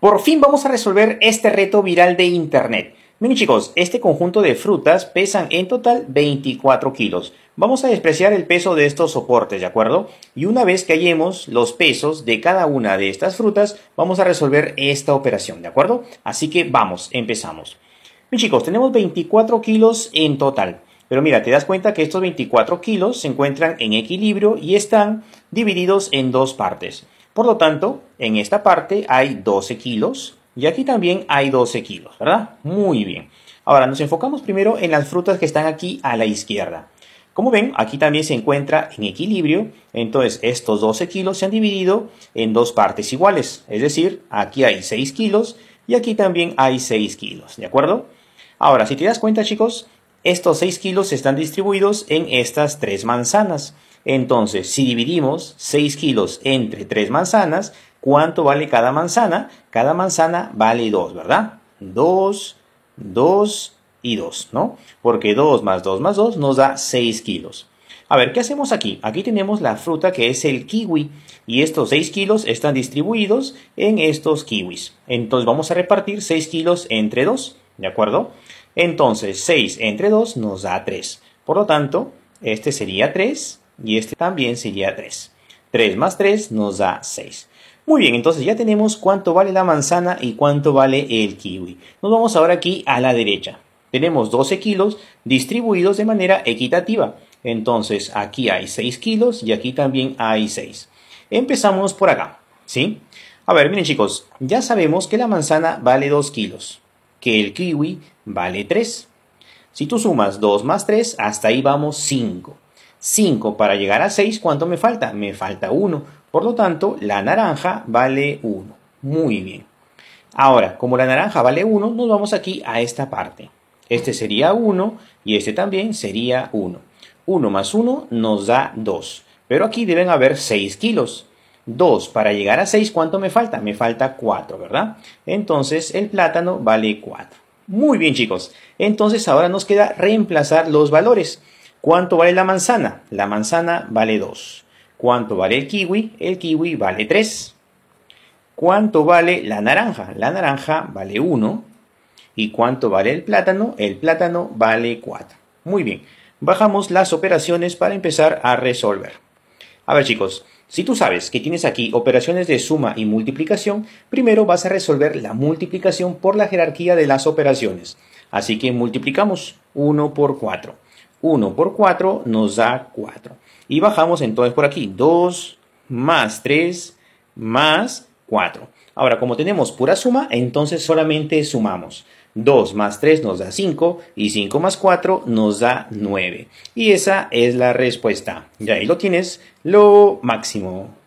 Por fin vamos a resolver este reto viral de internet. Miren chicos, este conjunto de frutas pesan en total 24 kilos. Vamos a despreciar el peso de estos soportes, ¿de acuerdo? Y una vez que hallemos los pesos de cada una de estas frutas, vamos a resolver esta operación, ¿de acuerdo? Así que vamos, empezamos. Miren chicos, tenemos 24 kilos en total. Pero mira, te das cuenta que estos 24 kilos se encuentran en equilibrio y están divididos en dos partes. Por lo tanto, en esta parte hay 12 kilos y aquí también hay 12 kilos, ¿verdad? Muy bien. Ahora nos enfocamos primero en las frutas que están aquí a la izquierda. Como ven, aquí también se encuentra en equilibrio, entonces estos 12 kilos se han dividido en dos partes iguales, es decir, aquí hay 6 kilos y aquí también hay 6 kilos, ¿de acuerdo? Ahora, si te das cuenta chicos, estos 6 kilos están distribuidos en estas tres manzanas. Entonces, si dividimos 6 kilos entre 3 manzanas, ¿cuánto vale cada manzana? Cada manzana vale 2, ¿verdad? 2, 2 y 2, ¿no? Porque 2 más 2 más 2 nos da 6 kilos. A ver, ¿qué hacemos aquí? Aquí tenemos la fruta que es el kiwi y estos 6 kilos están distribuidos en estos kiwis. Entonces vamos a repartir 6 kilos entre 2, ¿de acuerdo? Entonces 6 entre 2 nos da 3. Por lo tanto, este sería 3 y este también sería 3. 3 más 3 nos da 6. Muy bien, entonces ya tenemos cuánto vale la manzana y cuánto vale el kiwi. Nos vamos ahora aquí a la derecha. Tenemos 12 kilos distribuidos de manera equitativa. Entonces aquí hay 6 kilos y aquí también hay 6. Empezamos por acá, ¿sí? A ver, miren chicos, ya sabemos que la manzana vale 2 kilos, que el kiwi vale 3. Si tú sumas 2 más 3, hasta ahí vamos 5. 5. Para llegar a 6, ¿cuánto me falta? Me falta 1. Por lo tanto, la naranja vale 1. Muy bien. Ahora, como la naranja vale 1, nos vamos aquí a esta parte. Este sería 1 y este también sería 1. 1 más 1 nos da 2. Pero aquí deben haber 6 kilos. 2. Para llegar a 6, ¿cuánto me falta? Me falta 4, ¿verdad? Entonces, el plátano vale 4. Muy bien, chicos. Entonces, ahora nos queda reemplazar los valores. ¿Cuánto vale la manzana? La manzana vale 2. ¿Cuánto vale el kiwi? El kiwi vale 3. ¿Cuánto vale la naranja? La naranja vale 1. ¿Y cuánto vale el plátano? El plátano vale 4. Muy bien, bajamos las operaciones para empezar a resolver. A ver chicos, si tú sabes que tienes aquí operaciones de suma y multiplicación, primero vas a resolver la multiplicación por la jerarquía de las operaciones. Así que multiplicamos 1 por 4. 1 por 4 nos da 4. Y bajamos entonces por aquí, 2 más 3 más 4. Ahora, como tenemos pura suma, entonces solamente sumamos. 2 más 3 nos da 5 y 5 más 4 nos da 9. Y esa es la respuesta. Y ahí lo tienes, lo máximo.